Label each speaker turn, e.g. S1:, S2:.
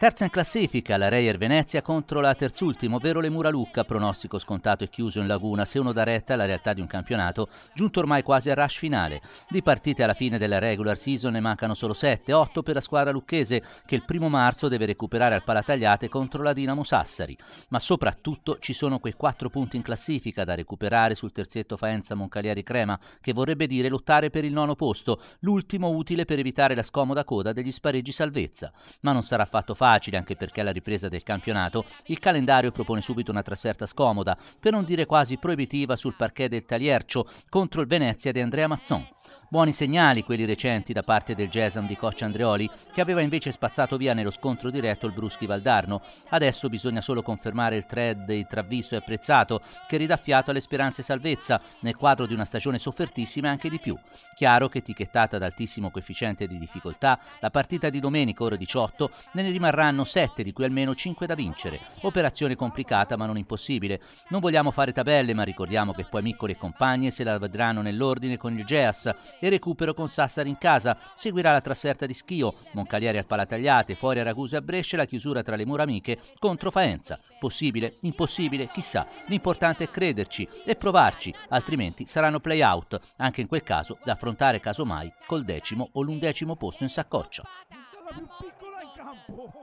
S1: Terza in classifica la Reyer Venezia contro la terzultima, ovvero le Mura Lucca, pronostico scontato e chiuso in laguna, se uno da retta alla realtà di un campionato giunto ormai quasi al rush finale. Di partite alla fine della regular season ne mancano solo 7, 8 per la squadra lucchese che il primo marzo deve recuperare al Palatagliate contro la Dinamo Sassari. Ma soprattutto ci sono quei 4 punti in classifica da recuperare sul terzetto Faenza Moncalieri Crema, che vorrebbe dire lottare per il nono posto, l'ultimo utile per evitare la scomoda coda degli spareggi salvezza. Ma non sarà affatto facile facile, anche perché alla ripresa del campionato il calendario propone subito una trasferta scomoda, per non dire quasi proibitiva sul parquet del Taliercio contro il Venezia di Andrea Mazzon. Buoni segnali quelli recenti da parte del Gesam di Coccia Andreoli, che aveva invece spazzato via nello scontro diretto il Bruschi Valdarno. Adesso bisogna solo confermare il thread di Travviso e Apprezzato, che ridà fiato alle speranze salvezza nel quadro di una stagione soffertissima e anche di più. Chiaro che etichettata ad altissimo coefficiente di difficoltà, la partita di domenica ore 18 ne, ne rimarranno 7, di cui almeno 5 da vincere. Operazione complicata ma non impossibile. Non vogliamo fare tabelle, ma ricordiamo che poi Miccoli e compagne se la vedranno nell'ordine con il Geas e recupero con Sassari in casa. Seguirà la trasferta di Schio, Moncalieri al Palatagliate, fuori a Ragusa a Brescia la chiusura tra le mura amiche contro Faenza. Possibile? Impossibile? Chissà. L'importante è crederci e provarci, altrimenti saranno play out, anche in quel caso da affrontare casomai col decimo o l'undecimo posto in saccoccia.